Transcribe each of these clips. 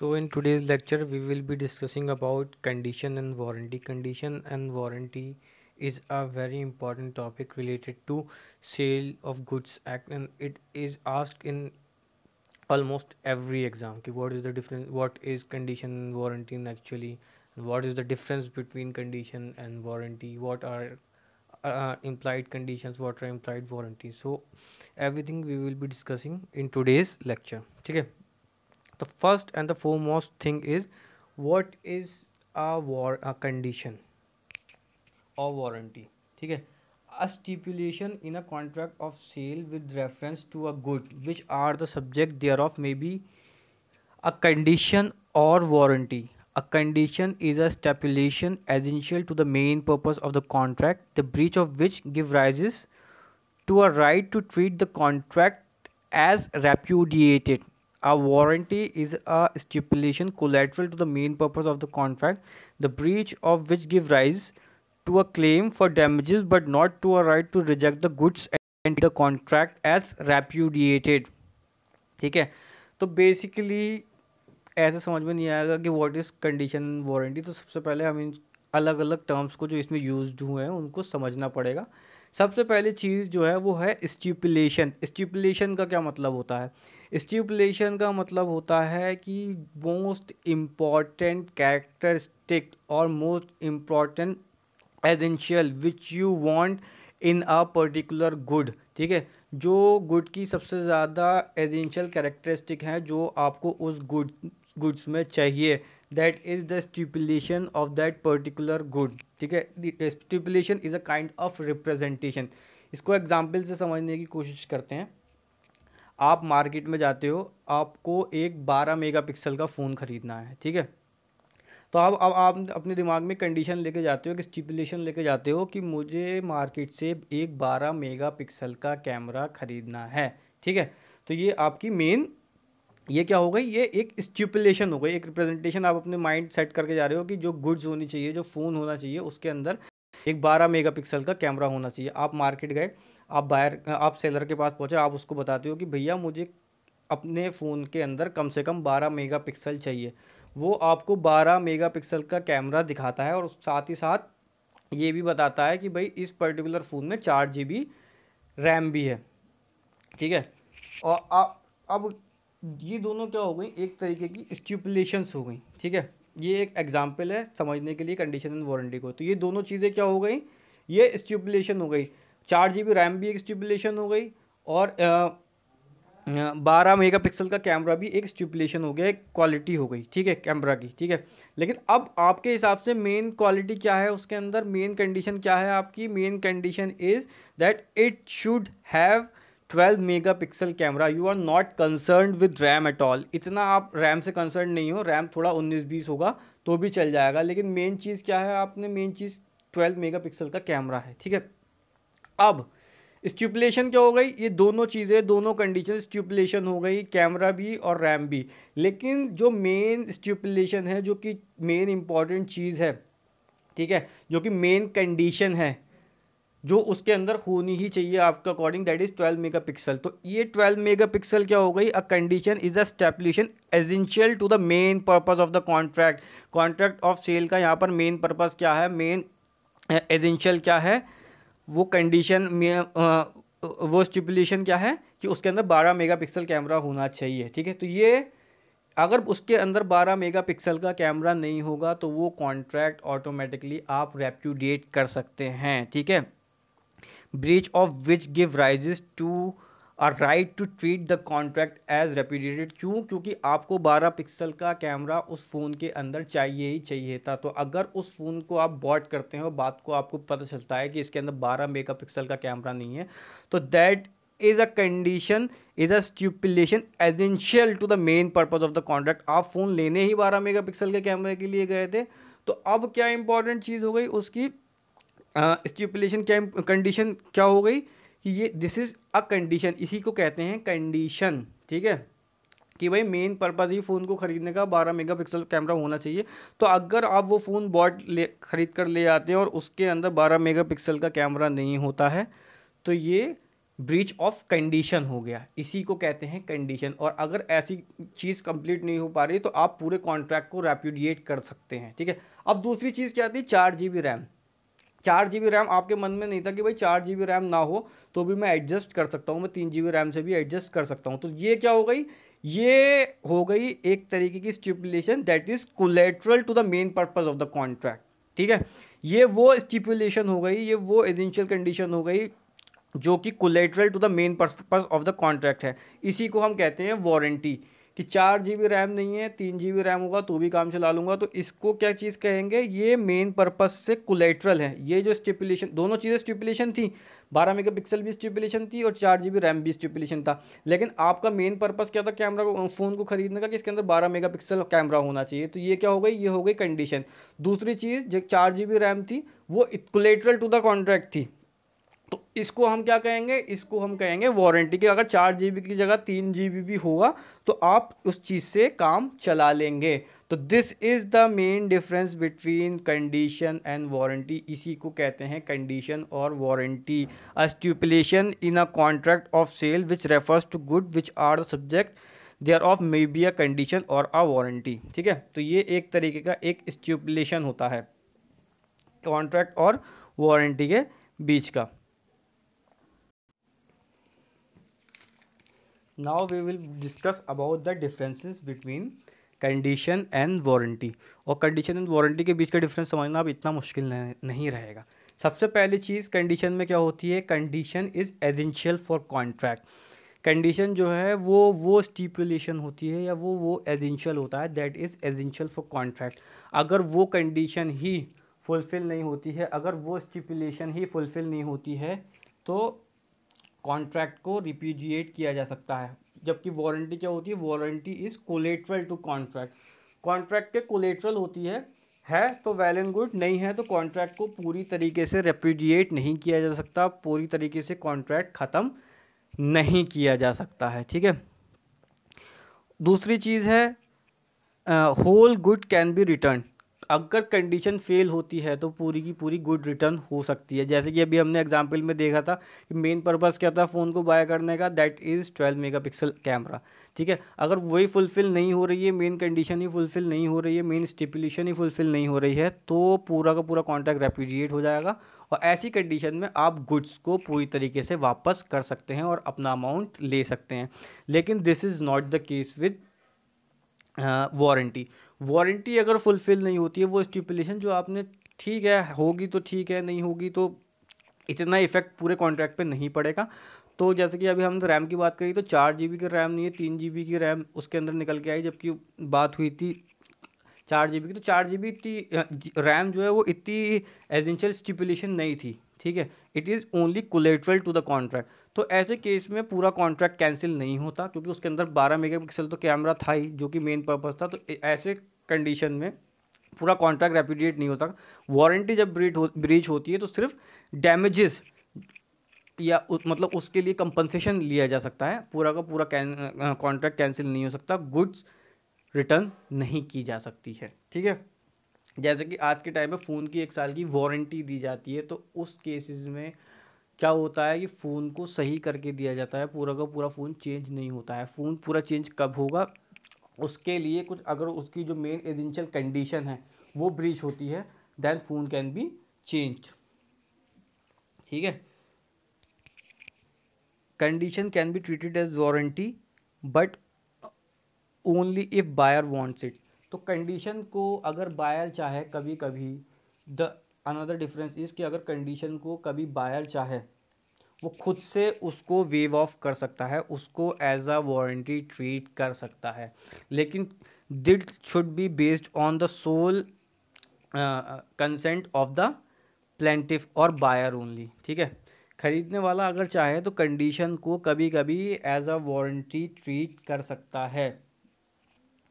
so in today's lecture we will be discussing about condition and warranty condition and warranty is a very important topic related to sale of goods act and it is asked in almost every exam okay, what is the difference what is condition and warranty actually what is the difference between condition and warranty what are uh, implied conditions what are implied warranties so everything we will be discussing in today's lecture okay the first and the foremost thing is what is a war a condition or warranty ठीक है a stipulation in a contract of sale with reference to a good which are the subject thereof may be a condition or warranty a condition is a stipulation essential to the main purpose of the contract the breach of which give rises to a right to treat the contract as repudiated A warranty is a stipulation collateral to the main purpose of the contract, the breach of which give rise to a claim for damages but not to a right to reject the goods and the contract as repudiated. ठीक है तो basically ऐसा समझ में नहीं आएगा कि what is condition warranty तो सबसे पहले हम इन अलग अलग टर्म्स को जो इसमें यूज हुए हैं उनको समझना पड़ेगा सबसे पहली चीज़ जो है वो है स्टिपुलेशन स्टिपुलेशन का क्या मतलब होता है स्टिपुलेशन का मतलब होता है कि मोस्ट इम्पॉर्टेंट कैरेक्टरिस्टिक और most important essential which you want in a particular good ठीक है जो गुड की सबसे ज़्यादा एजेंशियल कैरेक्टरिस्टिक हैं जो आपको उस गुड गुड्स में चाहिए that is the stipulation of that particular good ठीक है stipulation is a kind of representation इसको एग्जाम्पल से समझने की कोशिश करते हैं आप मार्केट में जाते हो आपको एक 12 मेगापिक्सल का फ़ोन ख़रीदना है ठीक है तो आप अब आप अपने दिमाग में कंडीशन लेके जाते हो कि स्टिपुलेशन लेके जाते हो कि मुझे मार्केट से एक 12 मेगापिक्सल का कैमरा ख़रीदना है ठीक है तो ये आपकी मेन ये क्या हो गई ये एक स्टिपुलेशन हो गई एक रिप्रेजेंटेशन आप अपने माइंड सेट करके जा रहे हो कि जो गुड्स होनी चाहिए जो फ़ोन होना चाहिए उसके अंदर एक 12 मेगापिक्सल का कैमरा होना चाहिए आप मार्केट गए आप बायर आप सेलर के पास पहुँचे आप उसको बताते हो कि भैया मुझे अपने फ़ोन के अंदर कम से कम 12 मेगापिक्सल चाहिए वो आपको 12 मेगापिक्सल का कैमरा दिखाता है और साथ ही साथ ये भी बताता है कि भाई इस पर्टिकुलर फ़ोन में चार जी रैम भी है ठीक है और आप अब ये दोनों क्या हो गई एक तरीके की स्टिपुलेशंस हो गई ठीक है ये एक एग्जाम्पल है समझने के लिए कंडीशन एंड वारंटी को तो ये दोनों चीज़ें क्या हो गई ये स्टिपुलेशन हो गई चार जी बी रैम भी एक स्टिपुलेशन हो गई और बारह मेगा पिक्सल का कैमरा भी एक स्टिपुलेशन हो गया एक क्वालिटी हो गई ठीक है कैमरा की ठीक है लेकिन अब आपके हिसाब से मेन क्वालिटी क्या है उसके अंदर मेन कंडीशन क्या है आपकी main condition is that it should have 12 megapixel camera you are not concern with RAM at all इतना आप रैम से कंसर्न नहीं हो रैम थोड़ा 19-20 होगा तो भी चल जाएगा लेकिन मेन चीज़ क्या है आपने मेन चीज़ 12 मेगापिक्सल का कैमरा है ठीक है अब स्ट्यूपलेशन क्या हो गई ये दोनों चीज़ें दोनों कंडीशन स्ट्यूपलेशन हो गई कैमरा भी और रैम भी लेकिन जो मेन स्ट्यूपलेशन है जो कि मेन इम्पॉर्टेंट चीज़ है ठीक है जो कि मेन कंडीशन है जो उसके अंदर होनी ही चाहिए आपका अकॉर्डिंग दैट इज़ 12 मेगापिक्सल तो ये 12 मेगापिक्सल क्या हो गई a condition is a stipulation essential to the main purpose of the contract contract of sale का यहाँ पर मेन पर्पस क्या है मेन एजेंशियल eh, क्या है वो कंडीशन eh, वो स्टिपुलेशन क्या है कि उसके अंदर 12 मेगापिक्सल कैमरा होना चाहिए ठीक है तो ये अगर उसके अंदर 12 मेगापिक्सल का कैमरा नहीं होगा तो वो कॉन्ट्रैक्ट ऑटोमेटिकली आप रेप्यूडेट कर सकते हैं ठीक है breach of which give rises to a right to treat the contract as repudiated क्यों क्योंकि आपको 12 पिक्सल का कैमरा उस फ़ोन के अंदर चाहिए ही चाहिए था तो अगर उस फ़ोन को आप बॉट करते और बात को आपको पता चलता है कि इसके अंदर 12 मेगा पिक्सल का कैमरा नहीं है तो that is a condition is a stipulation essential to the main purpose of the contract आप फ़ोन लेने ही बारह मेगा पिक्सल के कैमरे के लिए गए थे तो अब क्या इंपॉर्टेंट चीज़ हो गई उसकी स्टिपुलेशन क्या कंडीशन क्या हो गई कि ये दिस इज़ अ कंडीशन इसी को कहते हैं कंडीशन ठीक है कि भाई मेन पर्पज़ ही फ़ोन को ख़रीदने का मेगा मेगापिक्सल कैमरा होना चाहिए तो अगर आप वो फ़ोन बॉट ले ख़रीद कर ले आते हैं और उसके अंदर मेगा मेगापिक्सल का कैमरा नहीं होता है तो ये ब्रीच ऑफ कंडीशन हो गया इसी को कहते हैं कंडीशन और अगर ऐसी चीज़ कंप्लीट नहीं हो पा रही तो आप पूरे कॉन्ट्रैक्ट को रेप्यूडिएट कर सकते हैं ठीक है अब दूसरी चीज़ क्या आती है चार जी रैम चार जी रैम आपके मन में नहीं था कि भाई चार जी रैम ना हो तो भी मैं एडजस्ट कर सकता हूँ मैं तीन जी रैम से भी एडजस्ट कर सकता हूँ तो ये क्या हो गई ये हो गई एक तरीके की stipulation that is collateral to the main purpose of the contract ठीक है ये वो स्टिपुलेशन हो गई ये वो एजेंशियल कंडीशन हो गई जो कि collateral to the main purpose of the contract है इसी को हम कहते हैं वारंटी कि चार जी बी रैम नहीं है तीन जी बी रैम होगा तो भी काम चला लूँगा तो इसको क्या चीज़ कहेंगे ये मेन पर्पज़ से कोलेट्रल है ये जो स्टिपुलेशन दोनों चीज़ें स्टिपुलेशन थी बारह मेगा पिक्सल भी स्टिपुलेशन थी और चार जी बी रैम भी स्टिपुलेशन था लेकिन आपका मेन पर्पज़ क्या था कैमरा को फ़ोन को खरीदने का कि इसके अंदर बारह मेगा पिक्सल कैमरा होना चाहिए तो ये क्या हो गई ये हो गई कंडीशन दूसरी चीज़ जो चार जी बी रैम थी वो कोलेट्रल टू द कॉन्ट्रैक्ट थी तो इसको हम क्या कहेंगे इसको हम कहेंगे वारंटी कि अगर चार जी की जगह तीन जी भी होगा तो आप उस चीज़ से काम चला लेंगे तो this is the main difference between condition and warranty इसी को कहते हैं कंडीशन और warranty a stipulation in a contract of sale which refers to good which are the subject thereof may be a condition और a warranty ठीक है तो ये एक तरीके का एक स्ट्यूपलेशन होता है कॉन्ट्रैक्ट और वारंटी के बीच का now we will discuss about the differences between condition and warranty और कंडीशन एंड वारंटी के बीच का डिफरेंस समझना अब इतना मुश्किल नहीं रहेगा सबसे पहली चीज़ कंडीशन में क्या होती है condition is essential for contract condition जो है वो वो स्टीपुलेशन होती है या वो वो एजेंशियल होता है that is essential for contract अगर वो कंडीशन ही फुलफ़िल नहीं होती है अगर वो स्टिपुलेशन ही फुलफ़िल नहीं होती है तो कॉन्ट्रैक्ट को रिप्यूजिएट किया जा सकता है जबकि वारंटी क्या होती है warranty is collateral to contract contract के कोलेट्रल होती है है तो वेल एंड गुड नहीं है तो कॉन्ट्रैक्ट को पूरी तरीके से रेप्यूजिएट नहीं किया जा सकता पूरी तरीके से कॉन्ट्रैक्ट ख़त्म नहीं किया जा सकता है ठीक है दूसरी चीज़ है whole good can be return अगर कंडीशन फेल होती है तो पूरी की पूरी गुड रिटर्न हो सकती है जैसे कि अभी हमने एग्जाम्पल में देखा था कि मेन पर्पज़ क्या था फ़ोन को बाय करने का दैट इज़ 12 मेगापिक्सल कैमरा ठीक है अगर वही फुलफ़िल नहीं हो रही है मेन कंडीशन ही फुलफ़िल नहीं हो रही है मेन स्टिपुलेशन ही फुलफ़िल नहीं हो रही है तो पूरा का पूरा कॉन्टैक्ट रेपिडिएट हो जाएगा और ऐसी कंडीशन में आप गुड्स को पूरी तरीके से वापस कर सकते हैं और अपना अमाउंट ले सकते हैं लेकिन this is not the case with warranty warranty अगर फुलफ़िल नहीं होती है वो स्टिपुलेशन जो आपने ठीक है होगी तो ठीक है नहीं होगी तो इतना इफेक्ट पूरे कॉन्ट्रैक्ट पे नहीं पड़ेगा तो जैसे कि अभी हम रैम की बात करें तो चार जी की रैम नहीं है तीन जी की रैम उसके अंदर निकल के आई जबकि बात हुई थी चार जी की तो चार जी इतनी रैम जो है वो इतनी एजेंशियल स्टिपुलेशन नहीं थी ठीक है it is only collateral to the contract तो ऐसे केस में पूरा कॉन्ट्रैक्ट कैंसिल नहीं होता क्योंकि उसके अंदर 12 मेगापिक्सल तो कैमरा था ही जो कि मेन पर्पज़ था तो ऐसे कंडीशन में पूरा कॉन्ट्रैक्ट रेपिडेट नहीं होता वारंटी जब ब्रीच हो ब्रीच होती है तो सिर्फ डैमेजेस या उ, मतलब उसके लिए कंपनसेशन लिया जा सकता है पूरा का पूरा कॉन्ट्रैक्ट कैंसिल नहीं हो सकता गुड्स रिटर्न नहीं की जा सकती है ठीक है जैसे कि आज के टाइम में फ़ोन की एक साल की वारंटी दी जाती है तो उस केसेस में क्या होता है कि फ़ोन को सही करके दिया जाता है पूरा का पूरा फ़ोन चेंज नहीं होता है फ़ोन पूरा चेंज कब होगा उसके लिए कुछ अगर उसकी जो मेन एजेंशियल कंडीशन है वो ब्रीच होती है then phone can be change ठीक है condition can be treated as warranty but only if buyer wants it तो कंडीशन को अगर बायर चाहे कभी कभी द अनदर डिफरेंस इज़ कि अगर कंडीशन को कभी बायर चाहे वो खुद से उसको वेव ऑफ कर सकता है उसको एज अ वारंटी ट्रीट कर सकता है लेकिन that should be based on the sole consent of the plaintiff और बायर ओनली ठीक है ख़रीदने वाला अगर चाहे तो कंडीशन को कभी कभी एज अ वारंटी ट्रीट कर सकता है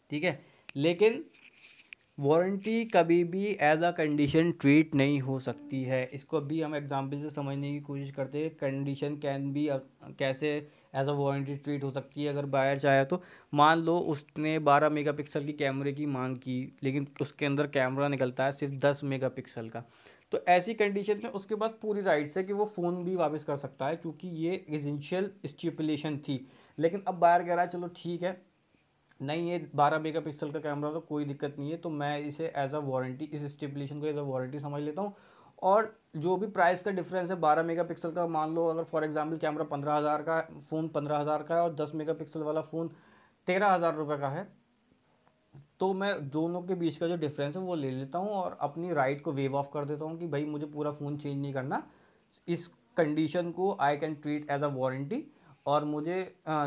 ठीक है लेकिन वारंटी कभी भी एज अ कंडीशन ट्रीट नहीं हो सकती है इसको भी हम एग्जाम्पल से समझने की कोशिश करते हैं कंडीशन कैन भी कैसे एज अ वारंटी ट्रीट हो सकती है अगर बायर चाहे तो मान लो उसने 12 मेगापिक्सल की कैमरे की मांग की लेकिन उसके अंदर कैमरा निकलता है सिर्फ 10 मेगापिक्सल का तो ऐसी कंडीशन में उसके पास पूरी राइट्स है कि वो फ़ोन भी वापस कर सकता है क्योंकि ये एजेंशियल स्टिपुलेशन थी लेकिन अब बायर कह रहा है चलो ठीक है नहीं ये 12 मेगापिक्सल का कैमरा तो कोई दिक्कत नहीं है तो मैं इसे एज अ वारंटी इस स्टिपुलेशन को एज अ वारंटी समझ लेता हूँ और जो भी प्राइस का डिफरेंस है 12 मेगापिक्सल का मान लो अगर फॉर एग्जांपल कैमरा पंद्रह हज़ार का फ़ोन पंद्रह हज़ार का है और 10 मेगापिक्सल वाला फ़ोन तेरह हज़ार रुपये का है तो मैं दोनों के बीच का जो डिफरेंस है वो ले लेता हूँ और अपनी राइट को वेव ऑफ कर देता हूँ कि भाई मुझे पूरा फ़ोन चेंज नहीं करना इस कंडीशन को I can treat as a warranty और मुझे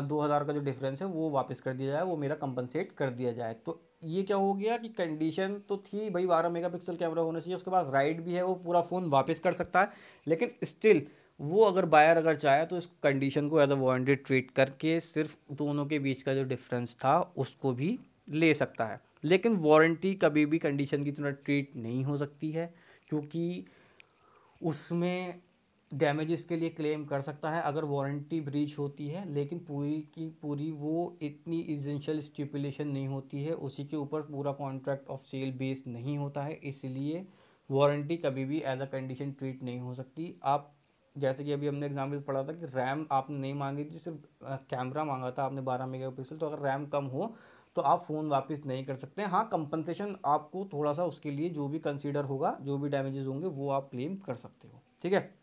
दो हज़ार का जो डिफरेंस है वो वापस कर दिया जाए वो मेरा कंपनसेट कर दिया जाए तो ये क्या हो गया कि कंडीशन तो थी भाई बारह मेगापिक्सल कैमरा होना चाहिए उसके पास राइट भी है वो पूरा फ़ोन वापस कर सकता है लेकिन स्टिल वो अगर बायर अगर चाहे तो इस कंडीशन को एज अ वारंटेड ट्रीट करके सिर्फ दोनों के बीच का जो डिफरेंस था उसको भी ले सकता है लेकिन वारंटी कभी भी कंडीशन की तरह ट्रीट नहीं हो सकती है क्योंकि उसमें डैमेजेस के लिए क्लेम कर सकता है अगर वारंटी ब्रीच होती है लेकिन पूरी की पूरी वो इतनी इजेंशियल स्टिपुलेशन नहीं होती है उसी के ऊपर पूरा कॉन्ट्रैक्ट ऑफ सेल बेस्ड नहीं होता है इसलिए वारंटी कभी भी एज अ कंडीशन ट्रीट नहीं हो सकती आप जैसे कि अभी हमने एग्जाम्पल पढ़ा था कि रैम आपने नहीं मांगी थी सिर्फ कैमरा मांगा था आपने बारह मेगा पिक्सल तो अगर रैम कम हो तो आप फ़ोन वापस नहीं कर सकते हाँ कंपनसेशन आपको थोड़ा सा उसके लिए जो भी कंसिडर होगा जो भी डैमेजेस होंगे वो आप क्लेम कर सकते हो ठीक है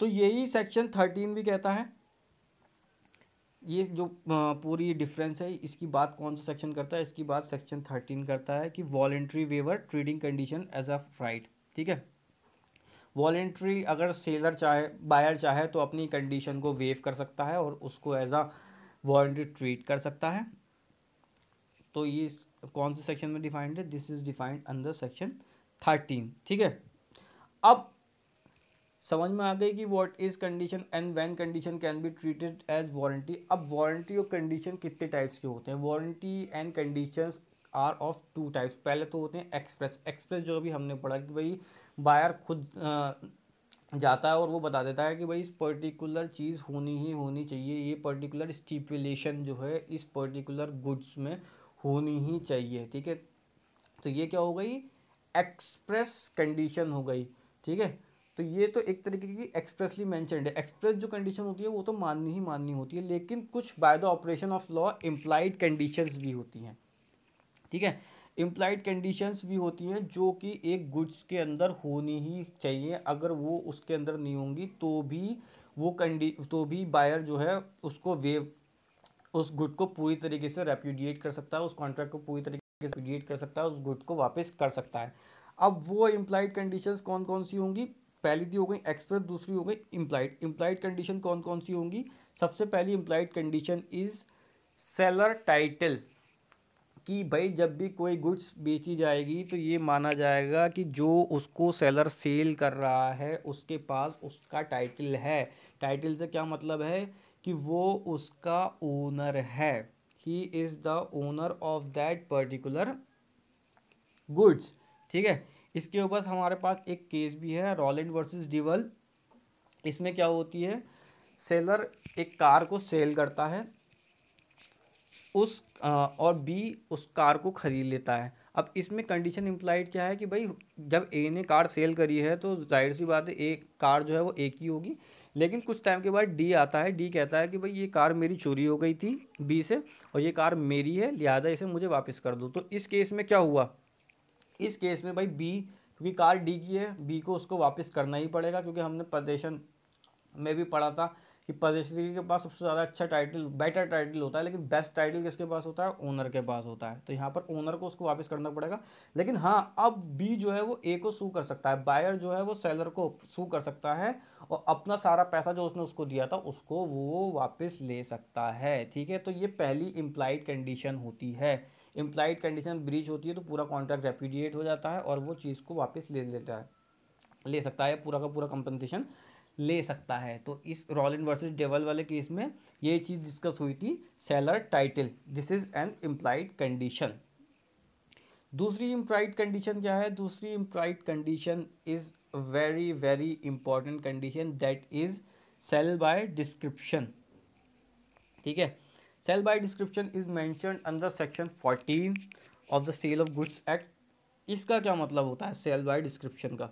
तो यही सेक्शन थर्टीन भी कहता है ये जो पूरी डिफरेंस है इसकी बात कौन सा सेक्शन करता है इसकी बात सेक्शन थर्टीन करता है कि voluntary waiver treating condition as a right ठीक है वॉलेंट्री अगर सेलर चाहे बायर चाहे तो अपनी कंडीशन को वेव कर सकता है और उसको एज अ वॉलेंट्री ट्रीट कर सकता है तो ये कौन से सेक्शन में डिफाइंड है this is defined under section thirteen ठीक है अब समझ में आ गई कि what is condition and when condition can be treated as warranty अब वारंटी और कंडीशन कितने टाइप्स के होते हैं warranty and conditions are of two types पहले तो होते हैं एक्सप्रेस एक्सप्रेस जो अभी हमने पढ़ा कि भाई बायर खुद जाता है और वो बता देता है कि भाई इस पर्टिकुलर चीज़ होनी ही होनी चाहिए ये पर्टिकुलर स्टिपुलेशन जो है इस पर्टिकुलर गुड्स में होनी ही चाहिए ठीक है तो ये क्या हो गई एक्सप्रेस कंडीशन हो गई ठीक है तो ये तो एक तरीके की एक्सप्रेसली मैंशनड है एक्सप्रेस जो कंडीशन होती है वो तो माननी ही माननी होती है लेकिन कुछ by the operation of law implied conditions भी होती हैं ठीक है इम्प्लाइड कंडीशंस भी होती हैं जो कि एक गुड्स के अंदर होनी ही चाहिए अगर वो उसके अंदर नहीं होंगी तो भी वो कंडी तो भी बायर जो है उसको वेव उस गुड को पूरी तरीके से रेप्यूडिएट कर सकता है उस कॉन्ट्रैक्ट को पूरी तरीके से रेप्यूडिएट कर सकता है उस गुड को वापस कर सकता है अब वो इम्प्लाइड कंडीशंस कौन कौन सी होंगी पहली थी हो गई एक्सप्रेस दूसरी हो गई इम्प्लाइड इम्प्लाइड कंडीशन कौन कौन सी होंगी सबसे पहली implied condition is seller title कि भाई जब भी कोई गुड्स बेची जाएगी तो ये माना जाएगा कि जो उसको सेलर सेल कर रहा है उसके पास उसका टाइटल है टाइटल से क्या मतलब है कि वो उसका ओनर है he is the owner of that particular goods ठीक है इसके ऊपर हमारे पास एक केस भी है रॉलेंड वर्सेस डिवल इसमें क्या होती है सेलर एक कार को सेल करता है उस आ, और बी उस कार को ख़रीद लेता है अब इसमें कंडीशन इम्प्लाइड क्या है कि भाई जब ए ने कार सेल करी है तो जाहिर सी बात है एक कार जो है वो एक ही होगी लेकिन कुछ टाइम के बाद डी आता है डी कहता है कि भाई ये कार मेरी चोरी हो गई थी बी से और ये कार मेरी है लिहाजा इसे मुझे वापस कर दो तो इस केस में क्या हुआ इस केस में भाई बी क्योंकि कार डी की है बी को उसको वापस करना ही पड़ेगा क्योंकि हमने प्रदेशन में भी पढ़ा था कि प्रदेश के पास सबसे ज़्यादा अच्छा टाइटल बेटर टाइटल होता है लेकिन बेस्ट टाइटल किसके पास होता है ओनर के पास होता है तो यहाँ पर ओनर को उसको वापस करना पड़ेगा लेकिन हाँ अब बी जो है वो ए को सू कर सकता है बायर जो है वो सेलर को सू कर सकता है और अपना सारा पैसा जो उसने उसको दिया था उसको वो वापस ले सकता है ठीक है तो ये पहली इम्प्लाइड कंडीशन होती है इम्प्लाइड कंडीशन ब्रीच होती है तो पूरा कॉन्ट्रैक्ट रेपीडिएट हो जाता है और वो चीज़ को वापस ले लेता है ले सकता है पूरा का पूरा कंपनसेशन ले सकता है तो इस रॉलिन वर्सेज डेवल वाले केस में ये चीज़ डिस्कस हुई थी seller title this is an implied condition दूसरी इम्प्लाइड कंडीशन क्या है दूसरी implied condition is very very important condition that is sale by description ठीक है sale by description is mention under section fourteen of the sale of goods act इसका क्या मतलब होता है सेल बाय डिस्क्रिप्शन का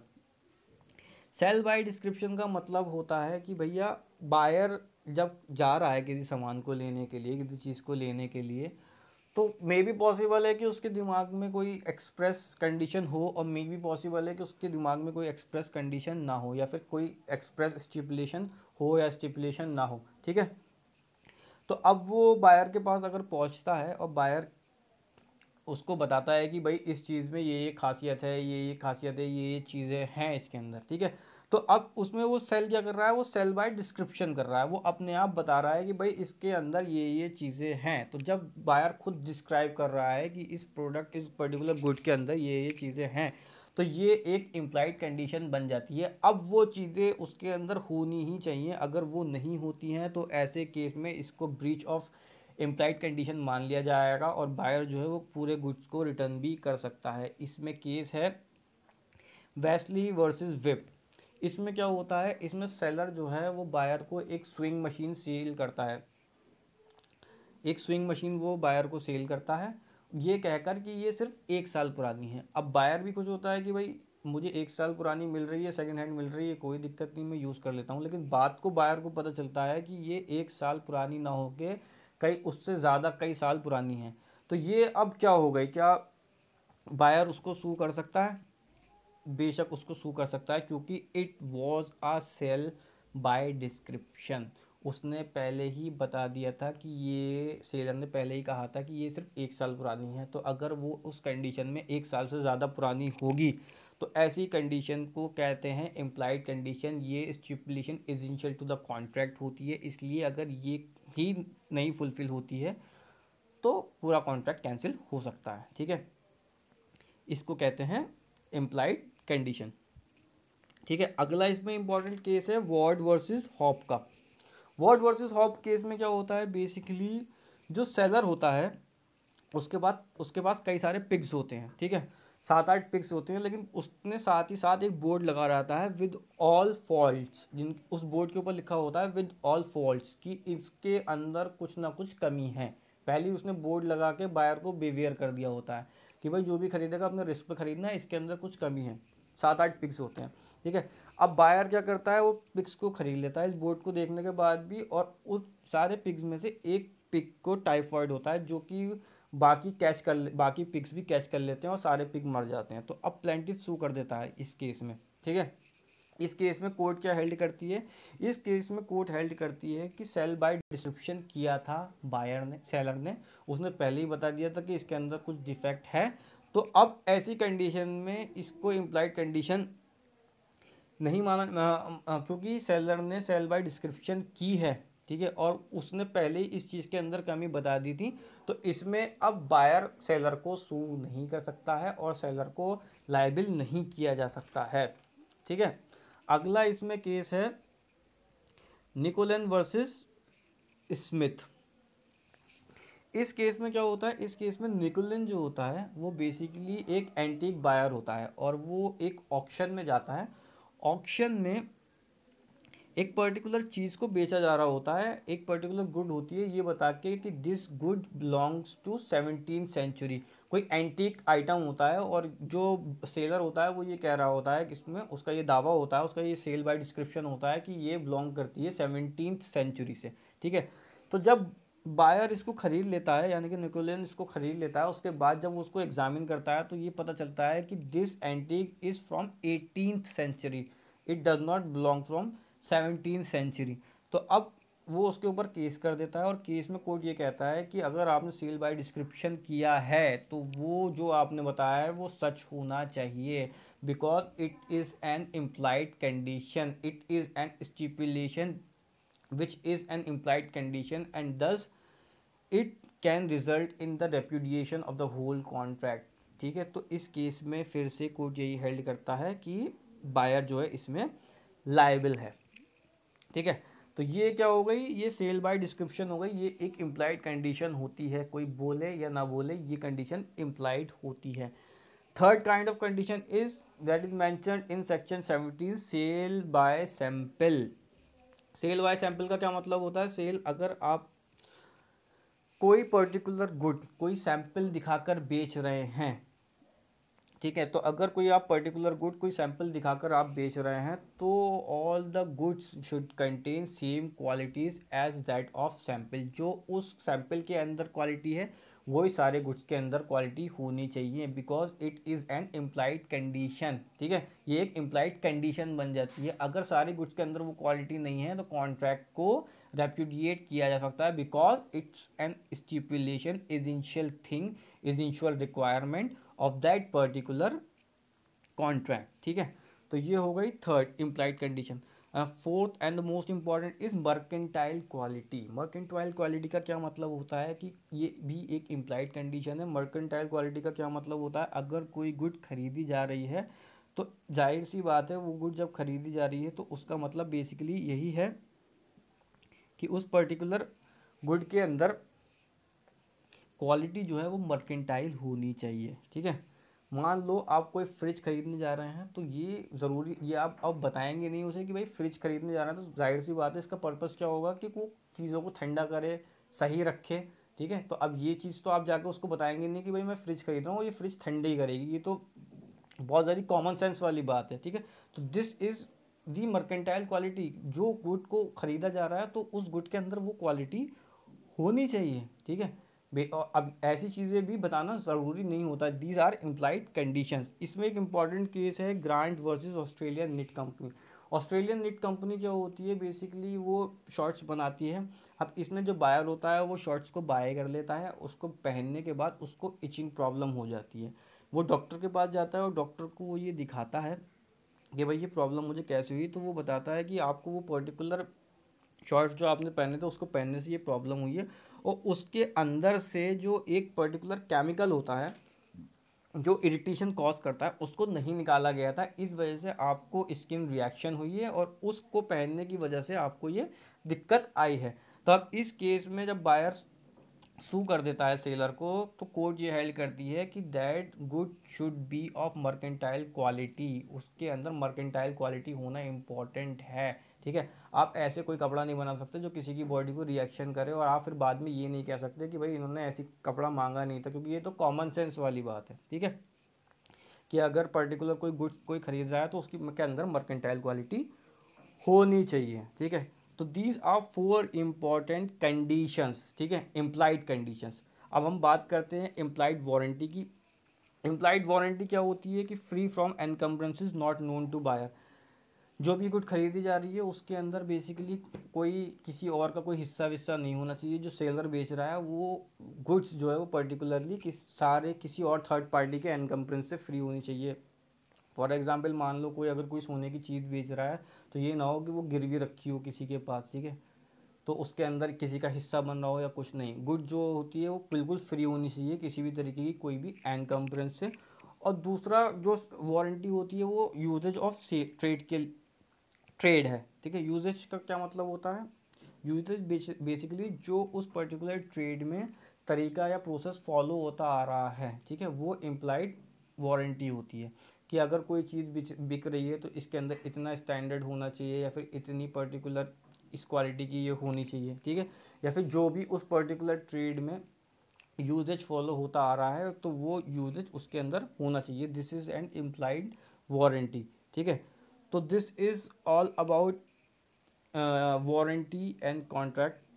सेल बाय डिस्क्रिप्शन का मतलब होता है कि भैया बायर जब जा रहा है किसी सामान को लेने के लिए किसी चीज़ को लेने के लिए तो मे बी पॉसिबल है कि उसके दिमाग में कोई एक्सप्रेस कंडीशन हो और मे बी पॉसिबल है कि उसके दिमाग में कोई एक्सप्रेस कंडीशन ना हो या फिर कोई एक्सप्रेस स्टिपुलेशन हो या स्टिपुलेशन ना हो ठीक है तो अब वो बायर के पास अगर पहुंचता है और बायर उसको बताता है कि भाई इस चीज़ में ये ये खासियत है ये ये खासियत है ये ये चीज़ें हैं इसके अंदर ठीक है तो अब उसमें वो सेल क्या कर रहा है वो सेल बाय डिस्क्रिप्शन कर रहा है वो अपने आप बता रहा है कि भाई इसके अंदर ये ये चीज़ें हैं तो जब बायर खुद डिस्क्राइब कर रहा है कि इस प्रोडक्ट इस पर्टिकुलर गुड के अंदर ये ये चीज़ें हैं तो ये एक इम्प्लाइड कंडीशन बन जाती है अब वो चीज़ें उसके अंदर होनी ही चाहिए अगर वो नहीं होती हैं तो ऐसे केस में इसको ब्रीच ऑफ इम्प्लाइड कंडीशन मान लिया जाएगा और बायर जो है वो पूरे गुड्स को रिटर्न भी कर सकता है इसमें केस है वैसली वर्सेस विप इसमें क्या होता है इसमें सेलर जो है वो बायर को एक स्विंग मशीन सेल करता है एक स्विंग मशीन वो बायर को सेल करता है ये कहकर कि ये सिर्फ एक साल पुरानी है अब बायर भी कुछ होता है कि भाई मुझे एक साल पुरानी मिल रही है सेकंड हैंड मिल रही है कोई दिक्कत नहीं मैं यूज़ कर लेता हूँ लेकिन बात को बायर को पता चलता है कि ये एक साल पुरानी ना हो के कई उससे ज़्यादा कई साल पुरानी है तो ये अब क्या हो गई क्या बायर उसको सू कर सकता है बेशक उसको सू कर सकता है क्योंकि it was a sale by description उसने पहले ही बता दिया था कि ये सेलर ने पहले ही कहा था कि ये सिर्फ एक साल पुरानी है तो अगर वो उस कंडीशन में एक साल से ज़्यादा पुरानी होगी तो ऐसी कंडीशन को कहते हैं एम्प्लाइड कंडीशन ये stipulation essential to the contract होती है इसलिए अगर ये ही नहीं फुलफ़िल होती है तो पूरा कॉन्ट्रैक्ट कैंसिल हो सकता है ठीक है इसको कहते हैं एम्प्लाइड कंडीशन ठीक है अगला इसमें इंपॉर्टेंट केस है वार्ड वर्सेस हॉप का वर्ड वर्सेस हॉप केस में क्या होता है बेसिकली जो सेलर होता है उसके बाद उसके पास कई सारे पिक्स होते हैं ठीक है सात आठ पिक्स होते हैं लेकिन उसने साथ ही साथ एक बोर्ड लगा रहता है विद ऑल फॉल्ट्स जिन उस बोर्ड के ऊपर लिखा होता है विद ऑल फॉल्ट्स कि इसके अंदर कुछ ना कुछ कमी है पहले उसने बोर्ड लगा के बायर को बिवेयर कर दिया होता है कि भाई जो भी खरीदेगा अपने रिस्क पर खरीदना है इसके अंदर कुछ कमी है सात आठ पिक्स होते हैं ठीक है अब बायर क्या करता है वो पिक्स को खरीद लेता है इस बोर्ड को देखने के बाद भी और उस सारे पिक्स में से एक पिक को टाइफॉइड होता है जो कि बाकी कैच कर बाकी पिक्स भी कैच कर लेते हैं और सारे पिक मर जाते हैं तो अब प्लेंटिव सू कर देता है इस केस में ठीक है इस केस में कोर्ट क्या हेल्ड करती है इस केस में कोर्ट हेल्ड करती है कि सेल बाय डिस्क्रिप्शन किया था बायर ने सेलर ने उसने पहले ही बता दिया था कि इसके अंदर कुछ डिफेक्ट है तो अब ऐसी कंडीशन में इसको इम्प्लाइड कंडीशन नहीं माना क्योंकि सेलर ने सेल बाई डिस्क्रिप्शन की है ठीक है और उसने पहले ही इस चीज़ के अंदर कमी बता दी थी तो इसमें अब बायर सेलर को सू नहीं कर सकता है और सेलर को लाइबिल नहीं किया जा सकता है ठीक है अगला इसमें केस है निकोलन वर्सेस स्मिथ इस केस में क्या होता है इस केस में निकोलिन जो होता है वो बेसिकली एक एंटीक बायर होता है और वो एक ऑक्शन में जाता है ऑक्शन में एक पर्टिकुलर चीज़ को बेचा जा रहा होता है एक पर्टिकुलर गुड होती है ये बता के कि this good belongs to seventeen century कोई एंटीक आइटम होता है और जो सेलर होता है वो ये कह रहा होता है कि इसमें उसका ये दावा होता है उसका ये सेल बाय डिस्क्रिप्शन होता है कि ये बिलोंग करती है सेवनटीन सेंचुरी से ठीक है तो जब बायर इसको खरीद लेता है यानी कि निकोलियन इसको खरीद लेता है उसके बाद जब उसको एग्जामिन करता है तो ये पता चलता है कि this antique is from eighteen century it does not belong from seventeen century तो अब वो उसके ऊपर केस कर देता है और केस में कोर्ट ये कहता है कि अगर आपने सेल बाय डिस्क्रिप्शन किया है तो वो जो आपने बताया है वो सच होना चाहिए because it is an implied condition it is an stipulation which is an implied condition and thus it can result in the repudiation of the whole contract ठीक है तो इस केस में फिर से कोर्ट यही हेल्ड करता है कि बायर जो है इसमें लाइबल है ठीक है तो ये क्या हो गई ये सेल बाय डिस्क्रिप्शन हो गई ये एक इम्प्लाइड कंडीशन होती है कोई बोले या ना बोले ये कंडीशन इम्प्लाइड होती है third kind of condition is that is mention in section seventeen sale by sample sale by sample का क्या मतलब होता है सेल अगर आप कोई पर्टिकुलर गुड कोई सैंपल दिखाकर बेच रहे हैं ठीक है तो अगर कोई आप पर्टिकुलर गुड कोई सैंपल दिखाकर आप बेच रहे हैं तो all the goods should contain same qualities as that of sample जो उस सैंपल के अंदर क्वालिटी है वही सारे गुड्स के अंदर क्वालिटी होनी चाहिए because it is an implied condition ठीक है ये एक एम्प्लाइड कंडीशन बन जाती है अगर सारे गुड्स के अंदर वो क्वालिटी नहीं है तो कॉन्ट्रैक्ट को रेप्यूडिएट किया जा सकता है because it's an stipulation essential thing essential requirement of that particular contract ठीक है तो ये हो गई third implied condition fourth and the most important is mercantile quality mercantile quality का क्या मतलब होता है कि ये भी एक इम्प्लाइड कंडीशन है मर्केंटाइल क्वालिटी का क्या मतलब होता है अगर कोई गुड खरीदी जा रही है तो जाहिर सी बात है वो गुड जब खरीदी जा रही है तो उसका मतलब बेसिकली यही है कि उस पर्टिकुलर गुड के अंदर क्वालिटी जो है वो मर्केंटाइल होनी चाहिए ठीक है मान लो आप कोई फ्रिज खरीदने जा रहे हैं तो ये ज़रूरी ये आप अब बताएंगे नहीं उसे कि भाई फ्रिज खरीदने जा रहे हैं तो जाहिर सी बात है इसका पर्पस क्या होगा कि वो चीज़ों को ठंडा करे सही रखे ठीक है तो अब ये चीज़ तो आप जाकर उसको बताएंगे नहीं कि भाई मैं फ्रिज खरीद रहा हूँ ये फ्रिज ठंडी ही करेगी ये तो बहुत ज़्यादा कॉमन सेंस वाली बात है ठीक है तो this is the mercantile quality जो गुड को ख़रीदा जा रहा है तो उस गुड के अंदर वो क्वालिटी होनी चाहिए ठीक है अब ऐसी चीज़ें भी बताना ज़रूरी नहीं होता दीज आर इम्प्लाइड कंडीशंस इसमें एक इम्पॉर्टेंट केस है Grant versus Australian Knit company Australian Knit company जो होती है बेसिकली वो शॉर्ट्स बनाती है अब इसमें जो बायर होता है वो शॉर्ट्स को बाय कर लेता है उसको पहनने के बाद उसको इचिंग प्रॉब्लम हो जाती है वो डॉक्टर के पास जाता है और डॉक्टर को वो ये दिखाता है कि भाई ये प्रॉब्लम मुझे कैसे हुई तो वो बताता है कि आपको वो पर्टिकुलर शॉर्ट्स जो आपने पहने थे उसको पहनने से ये प्रॉब्लम हुई है और उसके अंदर से जो एक पर्टिकुलर केमिकल होता है जो इरिटेशन कॉज करता है उसको नहीं निकाला गया था इस वजह से आपको स्किन रिएक्शन हुई है और उसको पहनने की वजह से आपको ये दिक्कत आई है तो अब इस केस में जब बायर्स सू कर देता है सेलर को तो कोर्ट ये हेल्ड करती है कि that good should be of mercantile quality उसके अंदर मर्केंटाइल क्वालिटी होना इम्पॉर्टेंट है ठीक है आप ऐसे कोई कपड़ा नहीं बना सकते जो किसी की बॉडी को रिएक्शन करे और आप फिर बाद में ये नहीं कह सकते कि भाई इन्होंने ऐसी कपड़ा मांगा नहीं था क्योंकि ये तो कॉमन सेंस वाली बात है ठीक है कि अगर पर्टिकुलर कोई गुड्स कोई खरीद रहा है तो उसकी के अंदर मर्केंटाइल क्वालिटी होनी चाहिए ठीक है तो these are four important conditions ठीक है इम्प्लाइड कंडीशंस अब हम बात करते हैं इम्प्लाइड वारंटी की इम्प्लाइड वारंटी क्या होती है कि free from encumbrance is not known to buyer जो भी गुड खरीदी जा रही है उसके अंदर बेसिकली कोई किसी और का कोई हिस्सा विस्सा नहीं होना चाहिए जो सेलर बेच रहा है वो गुड्स जो है वो पर्टिकुलरली किस सारे किसी और थर्ड पार्टी के एनकम्प्रेंस से फ्री होनी चाहिए फॉर एग्ज़ाम्पल मान लो कोई अगर कोई सोने की चीज़ बेच रहा है तो ये ना हो कि वो गिरवी रखी हो किसी के पास ठीक है तो उसके अंदर किसी का हिस्सा बन रहा हो या कुछ नहीं गुड जो होती है वो बिल्कुल फ्री होनी चाहिए किसी भी तरीके की कोई भी एनकम्परेंस से और दूसरा जो वारंटी होती है वो यूजेज ऑफ ट्रेड के ट्रेड है ठीक है यूजेज का क्या मतलब होता है यूजेज बेसिकली जो उस पर्टिकुलर ट्रेड में तरीका या प्रोसेस फॉलो होता आ रहा है ठीक है वो इम्प्लाइड वारंटी होती है कि अगर कोई चीज़ बिक रही है तो इसके अंदर इतना स्टैंडर्ड होना चाहिए या फिर इतनी पर्टिकुलर इस क्वालिटी की ये होनी चाहिए ठीक है या फिर जो भी उस पर्टिकुलर ट्रेड में यूजेज फॉलो होता आ रहा है तो वो यूजेज उसके अंदर होना चाहिए this is an implied warranty ठीक है तो this is all about warranty and contract